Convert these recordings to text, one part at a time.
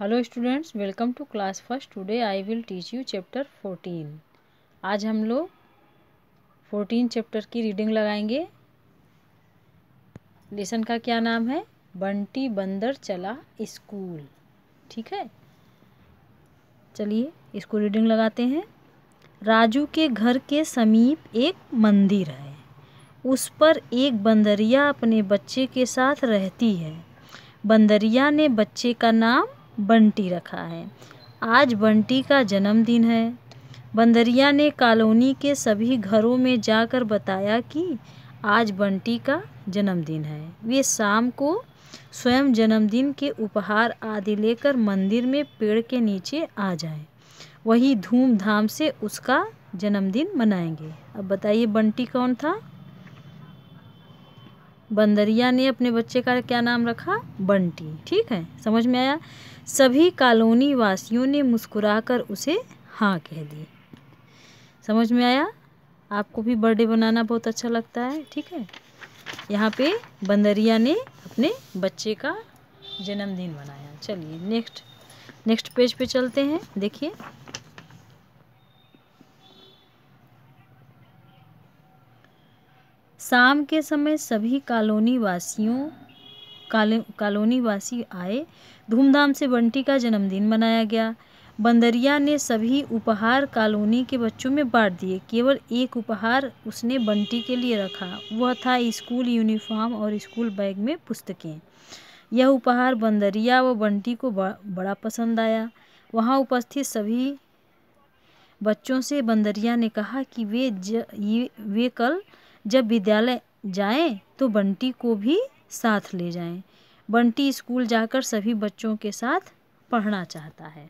hello students welcome to class first today I will teach you chapter fourteen आज हम लोग fourteen chapter की reading लगाएंगे lesson का क्या नाम है बंटी बंदर चला स्कूल ठीक है चलिए इसको रीडिंग लगाते हैं राजू के घर के समीप एक मंदिर है उस पर एक बंदरिया अपने बच्चे के साथ रहती है बंदरिया ने बच्चे का नाम बंटी रखा है आज बंटी का जन्मदिन है बंदरिया ने कॉलोनी के सभी घरों में जाकर बताया कि आज बंटी का जन्मदिन है वे शाम को स्वयं जन्मदिन के उपहार आदि लेकर मंदिर में पेड़ के नीचे आ जाए वही धूमधाम से उसका जन्मदिन मनाएंगे अब बताइए बंटी कौन था बंदरिया ने अपने बच्चे का क्या नाम रखा बंटी ठीक है समझ में आया सभी कॉलोनी वासियों ने मुस्कुराकर उसे हाँ कह दी समझ में आया आपको भी बर्थडे बनाना बहुत अच्छा लगता है ठीक है यहाँ पे बंदरिया ने अपने बच्चे का जन्मदिन मनाया चलिए नेक्स्ट नेक्स्ट पेज पे चलते हैं देखिए शाम के समय सभी कॉलोनी वासियों कॉलोनी वासी आए धूमधाम से बंटी का जन्मदिन मनाया गया बंदरिया ने सभी उपहार कॉलोनी के बच्चों में बांट दिए केवल एक उपहार उसने बंटी के लिए रखा वह था स्कूल यूनिफॉर्म और स्कूल बैग में पुस्तकें यह उपहार बंदरिया व बंटी को बड़ा पसंद आया वहाँ उपस्थित सभी बच्चों से बंदरिया ने कहा कि वे ज ये वे कल जब विद्यालय जाएं तो बंटी को भी साथ ले जाएं बंटी स्कूल जाकर सभी बच्चों के साथ पढ़ना चाहता है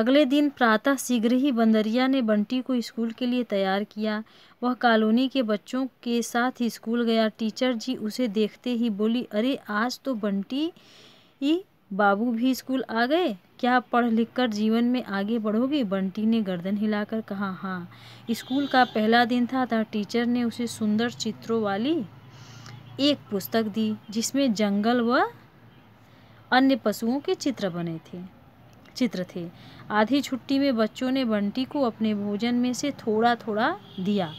अगले दिन प्रातः शीघ्र ही बंदरिया ने बंटी को स्कूल के लिए तैयार किया वह कॉलोनी के बच्चों के साथ स्कूल गया टीचर जी उसे देखते ही बोली अरे आज तो बंटी ही बाबू भी स्कूल आ गए क्या पढ़ लिख कर जीवन में आगे बढ़ोगे बंटी ने गर्दन हिलाकर कहा हाँ स्कूल का पहला दिन था तथा टीचर ने उसे सुंदर चित्रों वाली एक पुस्तक दी जिसमें जंगल व अन्य पशुओं के चित्र बने थे चित्र थे आधी छुट्टी में बच्चों ने बंटी को अपने भोजन में से थोड़ा थोड़ा दिया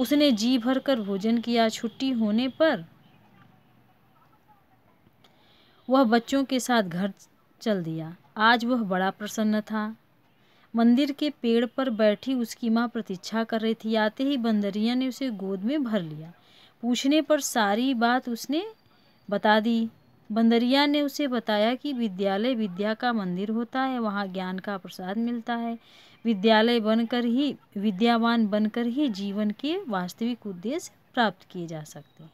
उसने जी भर कर भोजन किया छुट्टी होने पर वह बच्चों के साथ घर चल दिया आज वह बड़ा प्रसन्न था मंदिर के पेड़ पर बैठी उसकी माँ प्रतीक्षा कर रही थी आते ही बंदरिया ने उसे गोद में भर लिया पूछने पर सारी बात उसने बता दी बंदरिया ने उसे बताया कि विद्यालय विद्या का मंदिर होता है वहाँ ज्ञान का प्रसाद मिलता है विद्यालय बनकर ही विद्यावान बनकर ही जीवन के वास्तविक उद्देश्य प्राप्त किए जा सकते हैं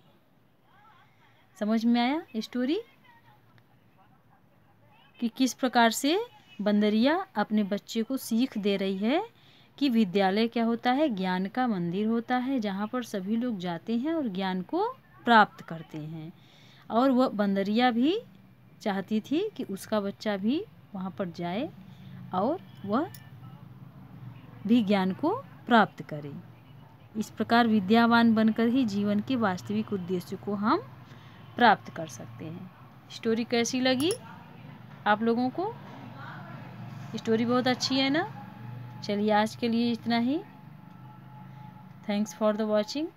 समझ में आया स्टोरी कि किस प्रकार से बंदरिया अपने बच्चे को सीख दे रही है कि विद्यालय क्या होता है ज्ञान का मंदिर होता है जहाँ पर सभी लोग जाते हैं और ज्ञान को प्राप्त करते हैं और वह बंदरिया भी चाहती थी कि उसका बच्चा भी वहाँ पर जाए और वह भी ज्ञान को प्राप्त करे इस प्रकार विद्यावान बनकर ही जीवन के वास्तविक उद्देश्य को हम प्राप्त कर सकते हैं स्टोरी कैसी लगी आप लोगों को स्टोरी बहुत अच्छी है ना चलिए आज के लिए इतना ही थैंक्स फॉर द वॉचिंग